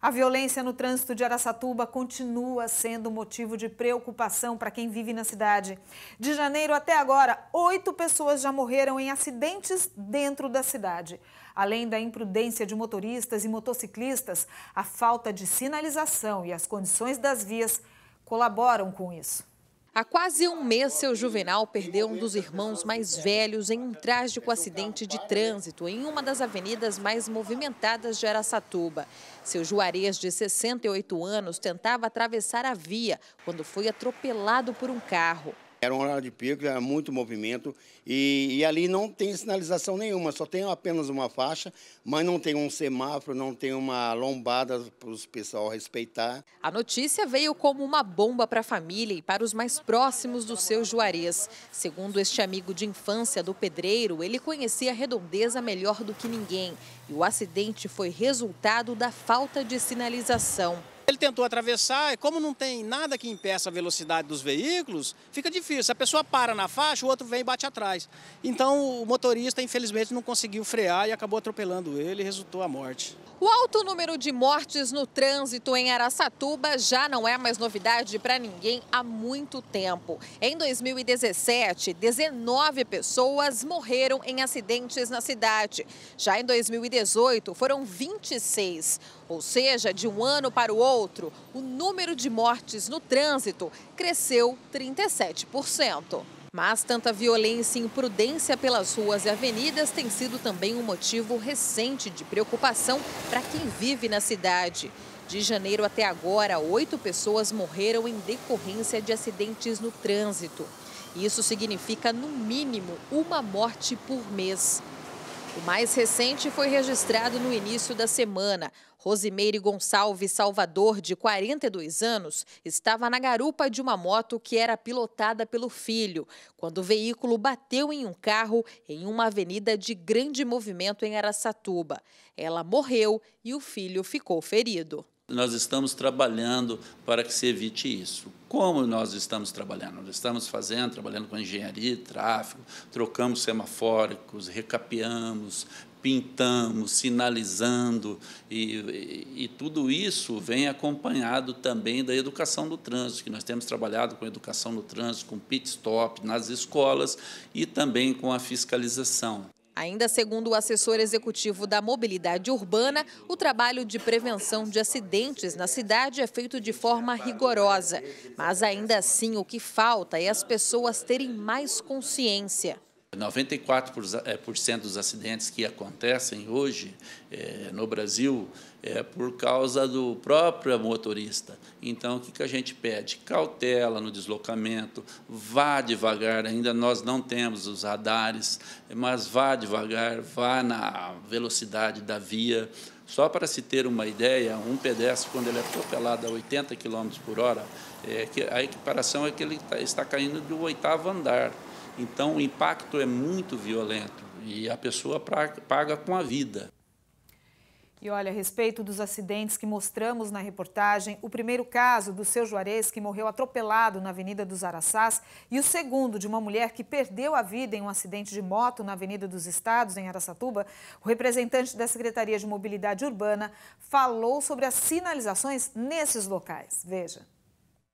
A violência no trânsito de Araçatuba continua sendo motivo de preocupação para quem vive na cidade. De janeiro até agora, oito pessoas já morreram em acidentes dentro da cidade. Além da imprudência de motoristas e motociclistas, a falta de sinalização e as condições das vias colaboram com isso. Há quase um mês, seu Juvenal perdeu um dos irmãos mais velhos em um trágico acidente de trânsito em uma das avenidas mais movimentadas de Araçatuba. Seu Juarez, de 68 anos, tentava atravessar a via quando foi atropelado por um carro. Era um horário de pico, era muito movimento e, e, ali não tem sinalização nenhuma, só tem apenas uma faixa, mas não tem um semáforo, não tem uma lombada para os pessoal respeitar. A notícia veio como uma bomba para a família e para os mais próximos do seu Juarez. Segundo este amigo de infância do pedreiro, ele conhecia a redondeza melhor do que ninguém e o acidente foi resultado da falta de sinalização. Ele tentou atravessar e como não tem nada que impeça a velocidade dos veículos, fica difícil. a pessoa para na faixa, o outro vem e bate atrás. Então o motorista, infelizmente, não conseguiu frear e acabou atropelando ele e resultou a morte. O alto número de mortes no trânsito em Araçatuba já não é mais novidade para ninguém há muito tempo. Em 2017, 19 pessoas morreram em acidentes na cidade. Já em 2018, foram 26. Ou seja, de um ano para o outro, outro, o número de mortes no trânsito cresceu 37%. Mas tanta violência e imprudência pelas ruas e avenidas tem sido também um motivo recente de preocupação para quem vive na cidade. De janeiro até agora, oito pessoas morreram em decorrência de acidentes no trânsito. Isso significa, no mínimo, uma morte por mês. O mais recente foi registrado no início da semana. Rosimeire Gonçalves Salvador, de 42 anos, estava na garupa de uma moto que era pilotada pelo filho, quando o veículo bateu em um carro em uma avenida de grande movimento em Araçatuba. Ela morreu e o filho ficou ferido. Nós estamos trabalhando para que se evite isso como nós estamos trabalhando. Nós estamos fazendo, trabalhando com engenharia, tráfego, trocamos semafóricos, recapeamos, pintamos, sinalizando, e, e, e, tudo isso vem acompanhado também da educação do trânsito, que nós temos trabalhado com educação no trânsito, com pit stop nas escolas e também com a fiscalização. Ainda segundo o assessor executivo da mobilidade urbana, o trabalho de prevenção de acidentes na cidade é feito de forma rigorosa. Mas ainda assim, o que falta é as pessoas terem mais consciência. 94% eh, dos acidentes que acontecem hoje é, no Brasil é por causa do próprio motorista. Então, o que, que a gente pede? Cautela no deslocamento, vá devagar, ainda nós não temos os radares, mas vá devagar, vá na velocidade da via. Só para se ter uma ideia, um pedestre, quando ele é atropelado a 80 km por hora, é, a equiparação é que ele tá, está caindo do oitavo andar. Então, o impacto é muito violento e a pessoa paga com a vida. E olha, a respeito dos acidentes que mostramos na reportagem, o primeiro caso do seu Juarez, que morreu atropelado na Avenida dos Araçás, e o segundo de uma mulher que perdeu a vida em um acidente de moto na Avenida dos Estados, em Araçatuba, o representante da Secretaria de Mobilidade Urbana falou sobre as sinalizações nesses locais. Veja.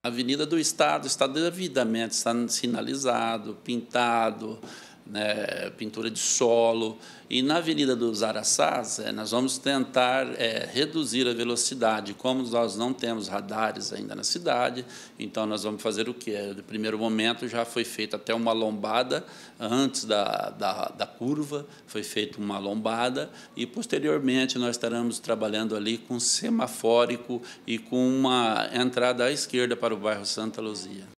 Avenida do Estado, está devidamente sinalizado, pintado, né, pintura de solo. E na Avenida dos Araçás, é, nós vamos tentar é, reduzir a velocidade. Como nós não temos radares ainda na cidade, então nós vamos fazer o quê? No primeiro momento já foi feita até uma lombada antes da, da, da curva, foi feita uma lombada, e posteriormente nós estaremos trabalhando ali com semafórico e com uma entrada à esquerda para o bairro Santa Luzia.